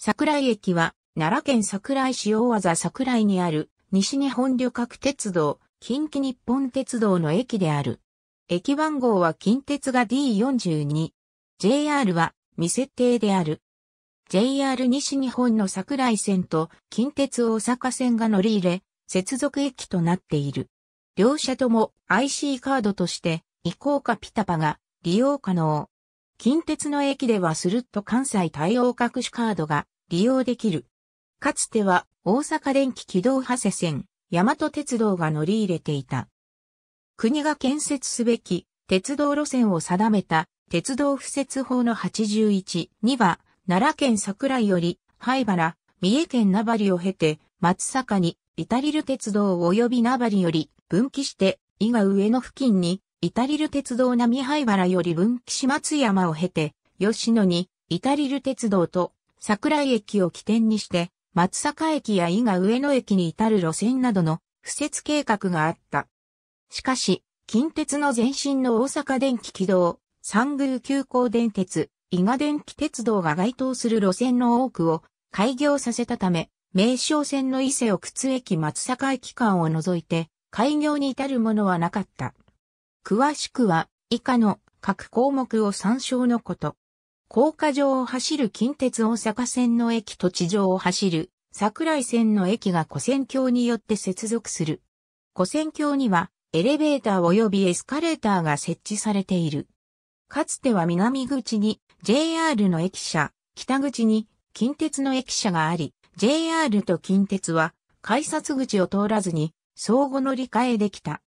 桜井駅は、奈良県桜井市大技桜井にある、西日本旅客鉄道、近畿日本鉄道の駅である。駅番号は近鉄が D42。JR は未設定である。JR 西日本の桜井線と近鉄大阪線が乗り入れ、接続駅となっている。両社とも IC カードとして、移行かピタパが利用可能。近鉄の駅ではスルッと関西対応各種カードが利用できる。かつては大阪電気軌道派生線、大和鉄道が乗り入れていた。国が建設すべき鉄道路線を定めた鉄道敷設法の81、2は奈良県桜井より灰原、三重県名張を経て松阪にイタリル鉄道及び名張より分岐して伊賀上野付近にイタリル鉄道並灰原より分岐市松山を経て、吉野に、イタリル鉄道と桜井駅を起点にして、松坂駅や伊賀上野駅に至る路線などの敷設計画があった。しかし、近鉄の前身の大阪電気軌道、三宮急行電鉄、伊賀電気鉄道が該当する路線の多くを開業させたため、名称線の伊勢奥津駅松坂駅間を除いて、開業に至るものはなかった。詳しくは以下の各項目を参照のこと。高架上を走る近鉄大阪線の駅と地上を走る桜井線の駅が古線橋によって接続する。古線橋にはエレベーター及びエスカレーターが設置されている。かつては南口に JR の駅舎、北口に近鉄の駅舎があり、JR と近鉄は改札口を通らずに相互乗り換えできた。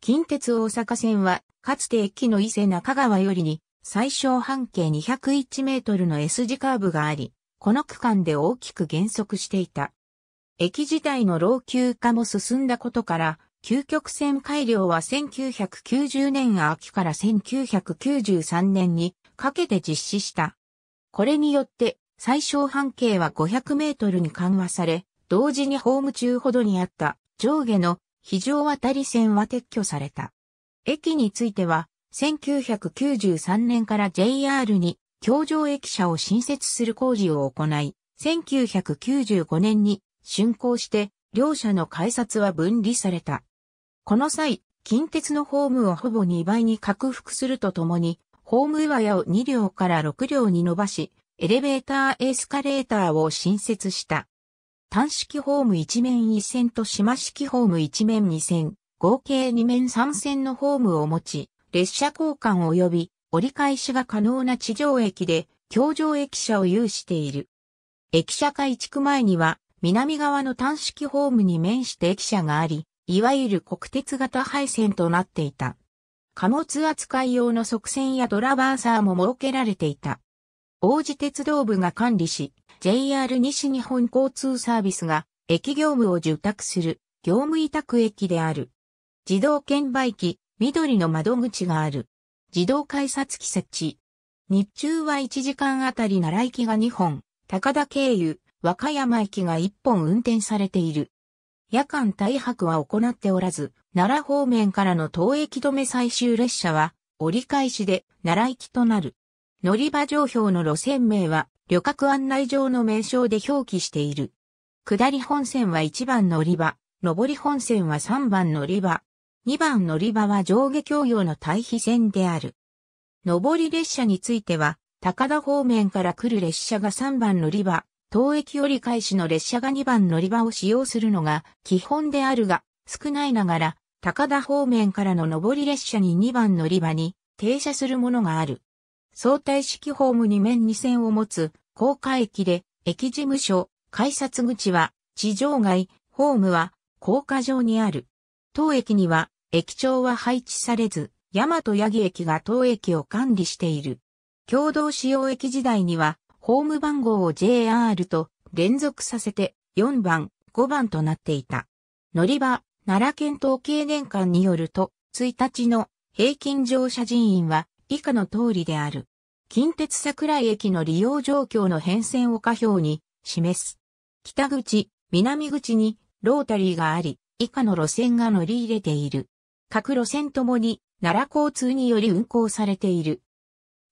近鉄大阪線は、かつて駅の伊勢中川よりに、最小半径201メートルの S 字カーブがあり、この区間で大きく減速していた。駅自体の老朽化も進んだことから、究極線改良は1990年秋から1993年にかけて実施した。これによって最小半径は500メートルに緩和され、同時にホーム中ほどにあった上下の非常渡り線は撤去された。駅については、1993年から JR に橋上駅舎を新設する工事を行い、1995年に竣工して両社の改札は分離された。この際、近鉄のホームをほぼ2倍に拡幅するとともに、ホーム岩屋を2両から6両に伸ばし、エレベーターエスカレーターを新設した。単式ホーム一面一線と島式ホーム一面二線、合計二面三線のホームを持ち、列車交換及び折り返しが可能な地上駅で、橋上駅舎を有している。駅舎改築前には、南側の単式ホームに面して駅舎があり、いわゆる国鉄型配線となっていた。貨物扱い用の側線やドラバーサーも設けられていた。王子鉄道部が管理し、JR 西日本交通サービスが駅業務を受託する業務委託駅である。自動券売機、緑の窓口がある。自動改札機設置。日中は1時間あたり奈良行きが2本、高田経由、和歌山駅が1本運転されている。夜間大白は行っておらず、奈良方面からの当駅止め最終列車は折り返しで奈良行きとなる。乗り場上表の路線名は旅客案内上の名称で表記している。下り本線は1番乗り場、上り本線は3番乗り場、2番乗り場は上下共用の対比線である。上り列車については、高田方面から来る列車が3番乗り場、当駅折り返しの列車が2番乗り場を使用するのが基本であるが、少ないながら、高田方面からの上り列車に2番乗り場に停車するものがある。相対式ホーム2面2線を持つ高架駅で、駅事務所、改札口は地上街、ホームは高架上にある。当駅には駅長は配置されず、大和八木駅が当駅を管理している。共同使用駅時代には、ホーム番号を JR と連続させて4番、5番となっていた。乗り場、奈良県統計年間によると、1日の平均乗車人員は以下の通りである。近鉄桜井駅の利用状況の変遷を下表に示す。北口、南口にロータリーがあり、以下の路線が乗り入れている。各路線ともに奈良交通により運行されている。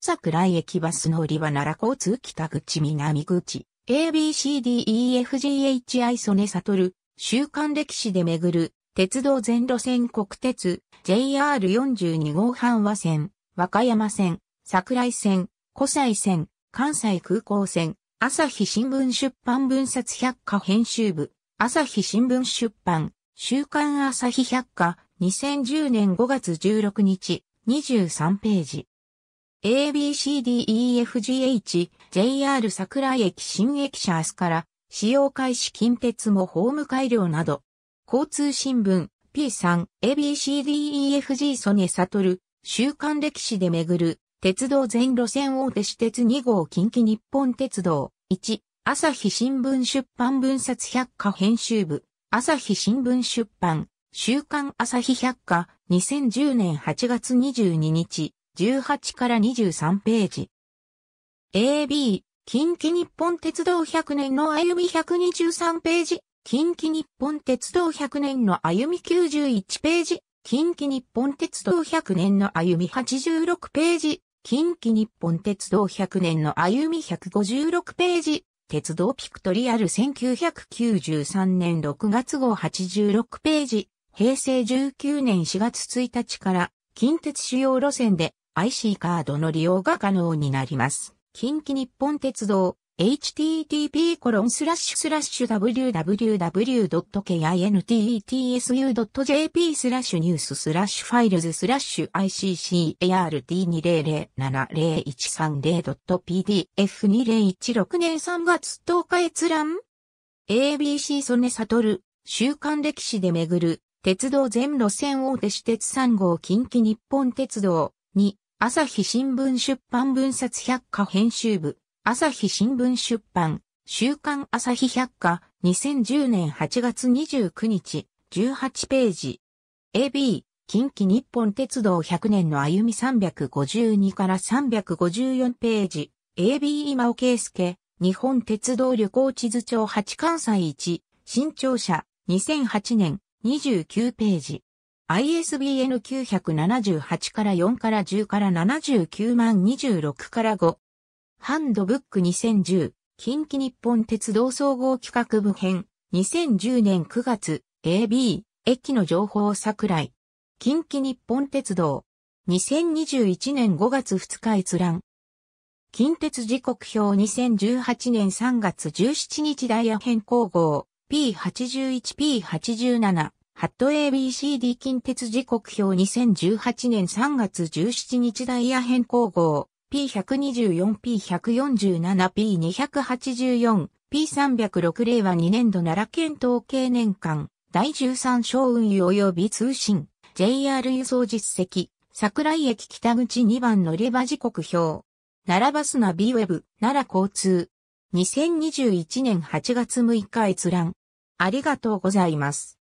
桜井駅バス乗り場奈良交通北口南口 ABCDEFGHI 曽根悟週刊歴史で巡る鉄道全路線国鉄 JR42 号阪和線和歌山線、桜井線、湖西線、関西空港線、朝日新聞出版分冊百科編集部、朝日新聞出版、週刊朝日百科、2010年5月16日、23ページ。ABCDEFGH、JR 桜井駅新駅舎明日から、使用開始近鉄もホーム改良など、交通新聞、P3、ABCDEFG 曽根悟、週刊歴史で巡る、鉄道全路線大手私鉄2号近畿日本鉄道、1、朝日新聞出版分冊百科編集部、朝日新聞出版、週刊朝日百科、2010年8月22日、18から23ページ。AB、近畿日本鉄道100年の歩み123ページ、近畿日本鉄道100年の歩み91ページ、近畿日本鉄道100年の歩み86ページ、近畿日本鉄道100年の歩み156ページ、鉄道ピクトリアル1993年6月号86ページ、平成19年4月1日から近鉄主要路線で IC カードの利用が可能になります。近畿日本鉄道 http://www.kintsu.jp スラッシュニューススラッシュファイルズスラッシュ ICCART20070130.pdf2016 年3月10日閲覧 ABC 曽根悟、週刊歴史で巡る、鉄道全路線大手私鉄3号近畿日本鉄道に、朝日新聞出版分冊百科編集部。朝日新聞出版、週刊朝日百科、2010年8月29日、18ページ。AB、近畿日本鉄道100年の歩み352から354ページ。AB 今尾圭介、日本鉄道旅行地図帳8関西1、新庁舎、2008年、29ページ。ISBN978 から4から10から79万26から5、ハンドブック2010、近畿日本鉄道総合企画部編、2010年9月、AB、駅の情報桜井。近畿日本鉄道。2021年5月2日閲覧。近鉄時刻表2018年3月17日ダイヤ変更号 P81P87 ハット ABCD 近鉄時刻表2018年3月17日ダイヤ変更号 P124、P147、P284、P306 令和2年度奈良県統計年間、第13小運輸及び通信、JR 輸送実績、桜井駅北口2番乗り場時刻表。奈良バスナビウェブ、奈良交通。2021年8月6日閲覧。ありがとうございます。